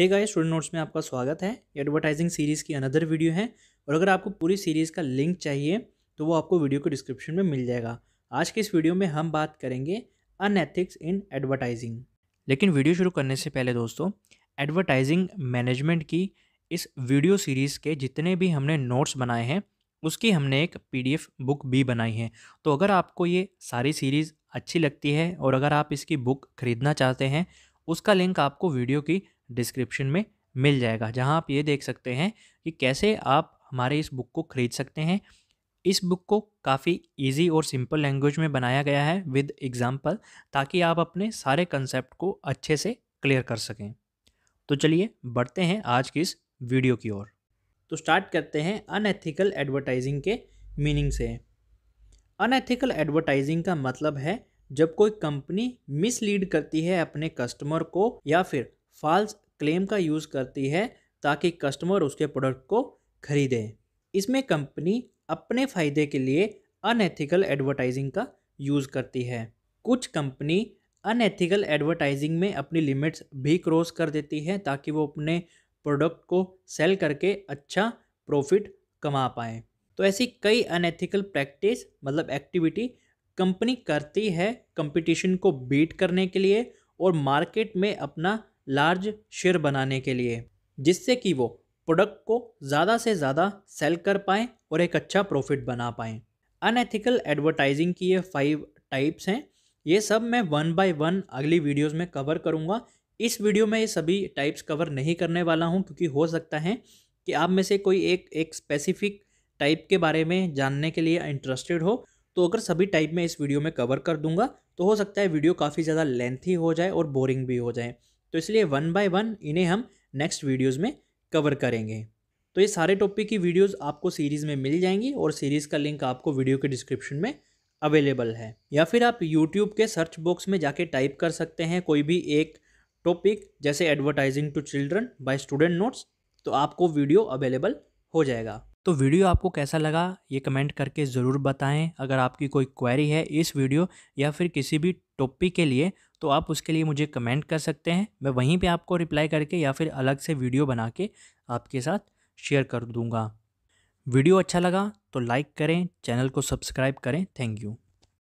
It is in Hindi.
हे गाइस स्टूडेंट नोट्स में आपका स्वागत है एडवर्टाइजिंग सीरीज़ की अनदर वीडियो है और अगर आपको पूरी सीरीज़ का लिंक चाहिए तो वो आपको वीडियो के डिस्क्रिप्शन में मिल जाएगा आज के इस वीडियो में हम बात करेंगे अनएथिक्स इन एडवर्टाइजिंग लेकिन वीडियो शुरू करने से पहले दोस्तों एडवर्टाइजिंग मैनेजमेंट की इस वीडियो सीरीज़ के जितने भी हमने नोट्स बनाए हैं उसकी हमने एक पी बुक भी बनाई है तो अगर आपको ये सारी सीरीज़ अच्छी लगती है और अगर आप इसकी बुक खरीदना चाहते हैं उसका लिंक आपको वीडियो की डिस्क्रिप्शन में मिल जाएगा जहां आप ये देख सकते हैं कि कैसे आप हमारे इस बुक को ख़रीद सकते हैं इस बुक को काफ़ी इजी और सिंपल लैंग्वेज में बनाया गया है विद एग्ज़ाम्पल ताकि आप अपने सारे कंसेप्ट को अच्छे से क्लियर कर सकें तो चलिए बढ़ते हैं आज की इस वीडियो की ओर तो स्टार्ट करते हैं अनएथिकल एडवर्टाइजिंग के मीनिंग से अनएथिकल एडवर्टाइजिंग का मतलब है जब कोई कंपनी मिसलीड करती है अपने कस्टमर को या फिर फॉल्स क्लेम का यूज़ करती है ताकि कस्टमर उसके प्रोडक्ट को खरीदें इसमें कंपनी अपने फ़ायदे के लिए अनएथिकल एडवर्टाइजिंग का यूज़ करती है कुछ कंपनी अनएथिकल एडवर्टाइजिंग में अपनी लिमिट्स भी क्रॉस कर देती है ताकि वो अपने प्रोडक्ट को सेल करके अच्छा प्रॉफिट कमा पाएँ तो ऐसी कई अनएथिकल प्रैक्टिस मतलब एक्टिविटी कंपनी करती है कंपटीशन को बीट करने के लिए और मार्केट में अपना लार्ज शेयर बनाने के लिए जिससे कि वो प्रोडक्ट को ज़्यादा से ज़्यादा सेल कर पाएँ और एक अच्छा प्रॉफिट बना पाएँ अनएथिकल एडवर्टाइजिंग की ये फाइव टाइप्स हैं ये सब मैं वन बाय वन अगली वीडियोस में कवर करूँगा इस वीडियो में ये सभी टाइप्स कवर नहीं करने वाला हूँ क्योंकि हो सकता है कि आप में से कोई एक एक स्पेसिफिक टाइप के बारे में जानने के लिए इंटरेस्टेड हो तो अगर सभी टाइप में इस वीडियो में कवर कर दूंगा तो हो सकता है वीडियो काफ़ी ज़्यादा लेंथी हो जाए और बोरिंग भी हो जाए तो इसलिए वन बाय वन इन्हें हम नेक्स्ट वीडियोज़ में कवर करेंगे तो ये सारे टॉपिक की वीडियोस आपको सीरीज़ में मिल जाएंगी और सीरीज़ का लिंक आपको वीडियो के डिस्क्रिप्शन में अवेलेबल है या फिर आप यूट्यूब के सर्च बॉक्स में जाके टाइप कर सकते हैं कोई भी एक टॉपिक जैसे advertising to children by student notes तो आपको वीडियो अवेलेबल हो जाएगा तो वीडियो आपको कैसा लगा ये कमेंट करके ज़रूर बताएं अगर आपकी कोई क्वेरी है इस वीडियो या फिर किसी भी टॉपिक के लिए तो आप उसके लिए मुझे कमेंट कर सकते हैं मैं वहीं पे आपको रिप्लाई करके या फिर अलग से वीडियो बना के आपके साथ शेयर कर दूंगा वीडियो अच्छा लगा तो लाइक करें चैनल को सब्सक्राइब करें थैंक यू